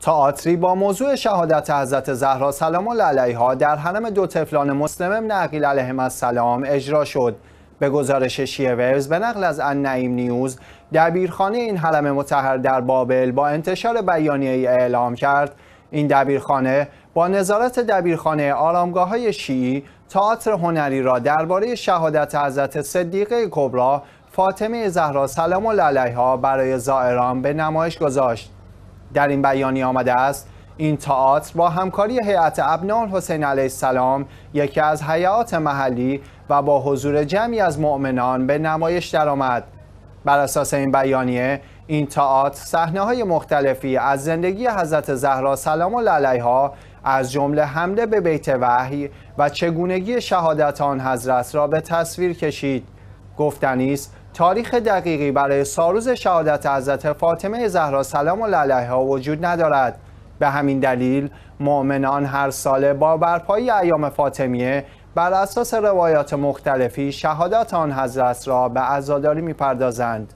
تئاتری با موضوع شهادت حضرت زهرا سلام الله علیها در حرم دو طفلان مسلم نقیل علیهم السلام اجرا شد به گزارش شیعه ورز به نقل از ان نعیم نیوز دبیرخانه این حرم متحر در بابل با انتشار بیانیه ای اعلام کرد این دبیرخانه با نظارت دبیرخانه آرامگاه های شیعی تئاتر هنری را درباره شهادت حضرت صدیقه کبرا فاطمه زهرا سلام الله علیها برای زائران به نمایش گذاشت در این بیانیه آمده است این تئاتر با همکاری هیئت ابنان حسین علیه السلام یکی از حیات محلی و با حضور جمعی از مؤمنان به نمایش درآمد بر اساس این بیانیه این تئاتر صحنه های مختلفی از زندگی حضرت زهرا سلام الله علیها از جمله حمله به بیت وحی و چگونگی شهادت آن حضرت را به تصویر کشید گفتنی تاریخ دقیقی برای ساروز شهادت حضرت فاطمه زهرا سلام الله علیها وجود ندارد به همین دلیل مؤمنان هر ساله با برپایی ایام فاطمیه بر اساس روایات مختلفی شهادت آن حضرت را به عزاداری میپردازند